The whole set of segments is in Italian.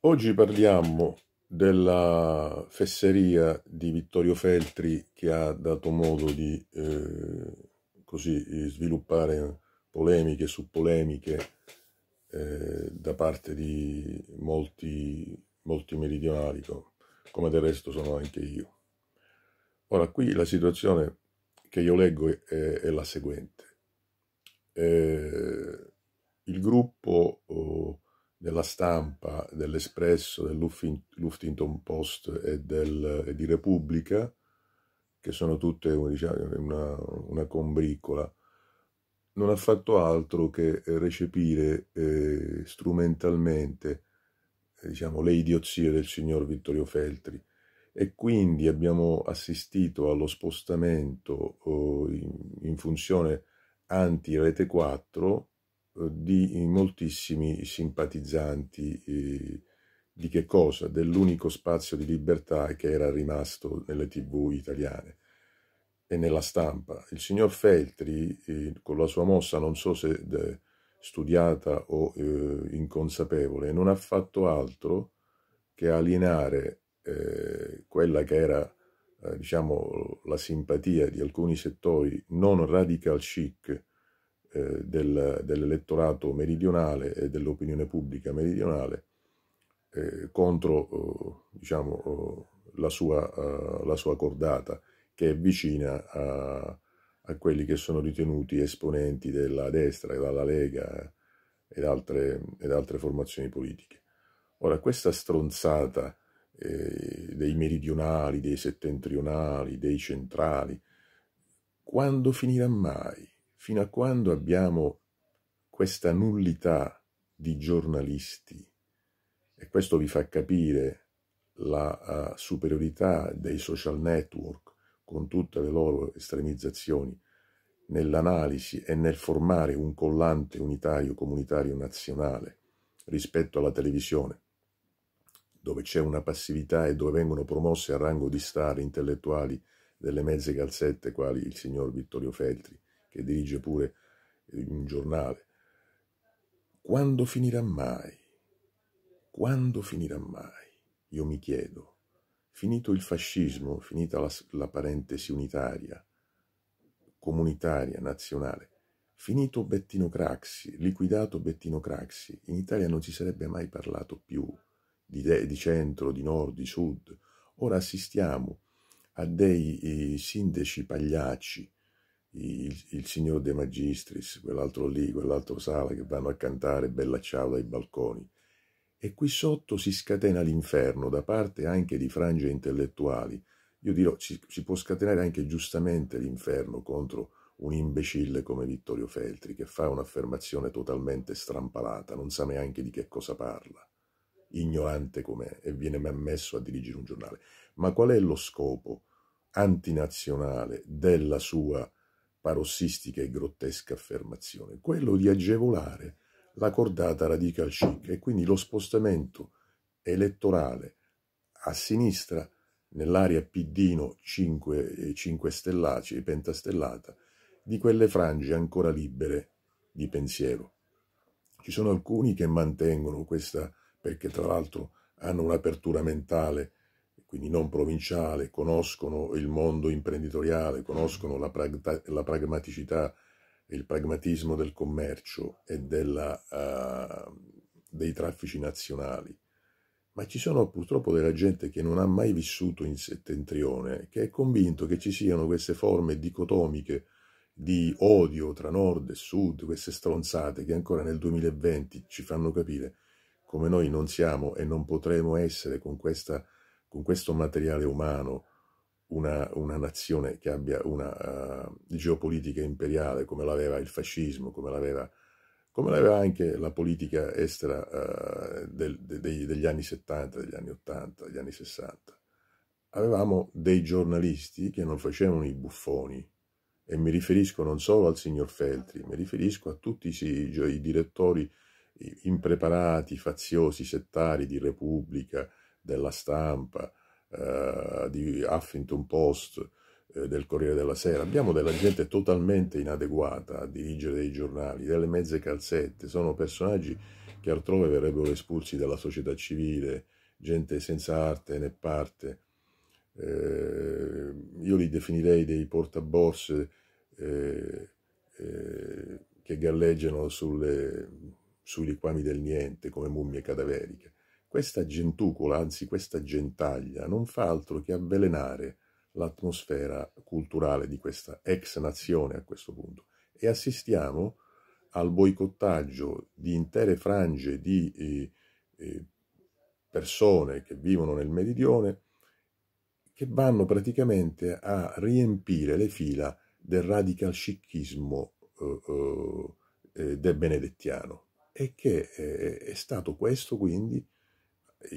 Oggi parliamo della fesseria di Vittorio Feltri che ha dato modo di eh, così, sviluppare polemiche su polemiche eh, da parte di molti, molti meridionali, come del resto sono anche io. Ora, qui la situazione che io leggo è, è la seguente. Eh, il gruppo della stampa, dell'Espresso, dell'Huffington Post e, del, e, di Repubblica, che sono tutte diciamo, una, una, combriccola, non ha fatto altro che recepire eh, strumentalmente eh, diciamo, le idiozie del signor Vittorio Feltri e quindi abbiamo assistito allo spostamento oh, in, in funzione anti-rete 4 eh, di moltissimi simpatizzanti eh, di che cosa? Dell'unico spazio di libertà che era rimasto nelle tv italiane e nella stampa. Il signor Feltri, eh, con la sua mossa, non so se de, studiata o eh, inconsapevole, non ha fatto altro che alienare eh, quella che era eh, diciamo, la simpatia di alcuni settori non radical chic eh, del, dell'elettorato meridionale e dell'opinione pubblica meridionale eh, contro eh, diciamo, eh, la, sua, eh, la, sua, cordata che è vicina a, a, quelli che sono ritenuti esponenti della destra e della Lega ed altre, ed altre formazioni politiche. Ora, questa stronzata eh, dei meridionali, dei settentrionali, dei centrali, quando finirà mai? fino a quando abbiamo questa nullità di giornalisti, e questo vi fa capire la uh, superiorità dei social network con tutte le loro estremizzazioni nell'analisi e nel formare un collante unitario, comunitario, nazionale rispetto alla televisione, dove c'è una passività e dove vengono promosse a rango di star intellettuali delle mezze calzette quali il signor Vittorio Feltri, che dirige pure un giornale. Quando finirà mai? Quando finirà mai? Io mi chiedo. Finito il fascismo, finita la, la parentesi unitaria, comunitaria, nazionale, finito Bettino Craxi, liquidato Bettino Craxi, in Italia non si sarebbe mai parlato più di, de, di centro, di nord, di sud. Ora assistiamo a dei eh, sindaci pagliacci il, il signor De Magistris, quell'altro lì, quell'altro Sala, che vanno a cantare Bella Ciao dai balconi. E qui sotto si scatena l'inferno da parte anche di frange intellettuali. Io dirò, si, si può scatenare anche giustamente l'inferno contro un imbecille come Vittorio Feltri, che fa un'affermazione totalmente strampalata, non sa neanche di che cosa parla, ignorante com'è, e viene ammesso a dirigere un giornale. Ma qual è lo scopo antinazionale della sua parossistica e grottesca affermazione, quello di agevolare la cordata radical chic e quindi lo spostamento elettorale a sinistra nell'area Piddino 5, 5 eh, stellaci, pentastellata, di quelle frange ancora libere di pensiero. Ci sono alcuni che mantengono questa, perché tra l'altro hanno un'apertura mentale quindi non provinciale, conoscono il mondo imprenditoriale, conoscono la, prag la pragmaticità il pragmatismo del commercio e della, uh, dei traffici nazionali. Ma ci sono purtroppo della gente che non ha mai vissuto in settentrione, che è convinto che ci siano queste forme dicotomiche di odio tra nord e sud, queste stronzate che ancora nel 2020 ci fanno capire come noi non siamo e non potremo essere con questa con questo materiale umano una, una nazione che abbia una uh, geopolitica imperiale come l'aveva il fascismo, come l'aveva, come l'aveva anche la politica estera uh, del, de, de, degli anni 70, degli anni 80, degli anni 60. Avevamo dei giornalisti che non facevano i buffoni, e mi riferisco non solo al signor Feltri, mi riferisco a tutti i, i direttori impreparati, faziosi, settari di Repubblica, della stampa, eh, di Huffington Post, eh, del Corriere della Sera, abbiamo della gente totalmente inadeguata a dirigere dei giornali, delle mezze calzette, sono personaggi che altrove verrebbero espulsi dalla società civile, gente senza arte né parte. Eh, io li definirei dei portaborse eh, eh, che galleggiano sulle, sui liquami del niente come mummie cadaveriche. Questa gentucola, anzi questa gentaglia, non fa altro che avvelenare l'atmosfera culturale di questa ex nazione a questo punto e assistiamo al boicottaggio di intere frange di eh, eh persone che vivono nel meridione che vanno praticamente a riempire le fila del radical scicchismo eh, eh, eh de benedettiano e che è stato questo quindi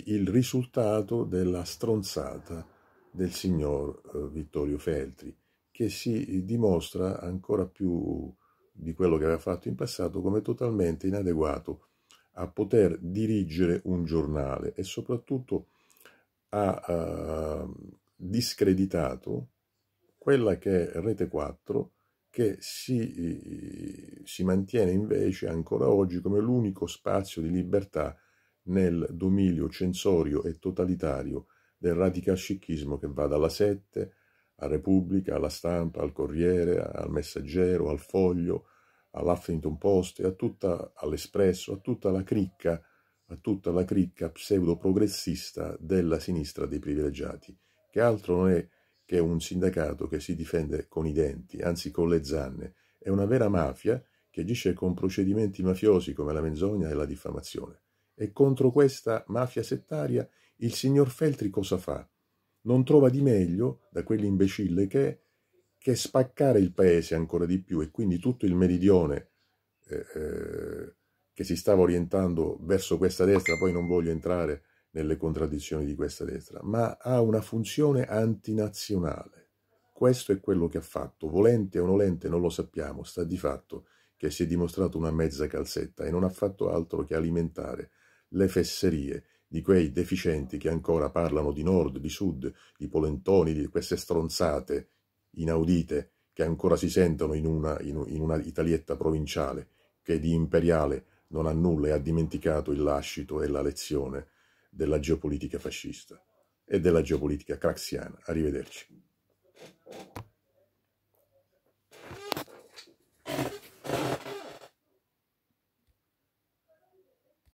il risultato della stronzata del signor eh, Vittorio Feltri, che si dimostra ancora più di quello che aveva fatto in passato come totalmente inadeguato a poter dirigere un giornale e soprattutto ha, ha ehm, discreditato quella che è Rete 4 che si, eh, si mantiene invece ancora oggi come l'unico spazio di libertà nel domilio censorio e totalitario del radical scicchismo che va dalla Sette a Repubblica, alla Stampa, al Corriere, al Messaggero, al Foglio, all'Huffington Post e a tutta, all'Espresso, a tutta la cricca, a tutta la cricca pseudo-progressista della sinistra dei privilegiati, che altro non è che un sindacato che si difende con i denti, anzi con le zanne, è una vera mafia che agisce con procedimenti mafiosi come la menzogna e la diffamazione. E contro questa mafia settaria il signor Feltri cosa fa? Non trova di meglio, da quell'imbecille che è, che spaccare il paese ancora di più e quindi tutto il meridione eh, eh, che si stava orientando verso questa destra, poi non voglio entrare nelle contraddizioni di questa destra, ma ha una funzione antinazionale. Questo è quello che ha fatto, volente o nolente non lo sappiamo, sta di fatto che si è dimostrato una mezza calzetta e non ha fatto altro che alimentare le fesserie di quei deficienti che ancora parlano di nord, di sud, di polentoni, di queste stronzate inaudite che ancora si sentono in una, in, in una italietta provinciale che di imperiale non ha nulla e ha dimenticato il lascito e la lezione della geopolitica fascista e della geopolitica craxiana. Arrivederci.